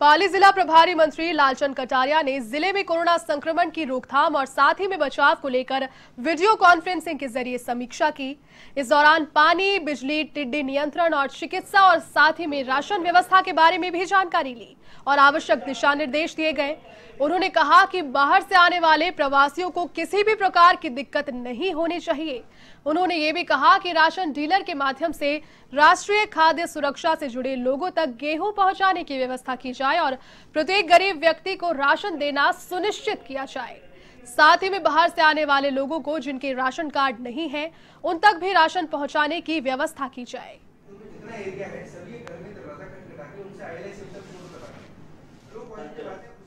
पाली जिला प्रभारी मंत्री लालचंद कटारिया ने जिले में कोरोना संक्रमण की रोकथाम और साथ ही में बचाव को लेकर वीडियो कॉन्फ्रेंसिंग के जरिए समीक्षा की इस दौरान पानी बिजली टिड्डी नियंत्रण और चिकित्सा और साथ ही में राशन व्यवस्था के बारे में भी जानकारी ली और आवश्यक दिशा निर्देश दिए गए उन्होंने कहा कि बाहर से आने वाले प्रवासियों को किसी भी प्रकार की दिक्कत नहीं होनी चाहिए उन्होंने ये भी कहा कि राशन डीलर के माध्यम से राष्ट्रीय खाद्य सुरक्षा से जुड़े लोगों तक गेहूं पहुंचाने की व्यवस्था की जाए जाए और प्रत्येक गरीब व्यक्ति को राशन देना सुनिश्चित किया जाए साथ ही में बाहर से आने वाले लोगों को जिनके राशन कार्ड नहीं है उन तक भी राशन पहुंचाने की व्यवस्था की जाए तो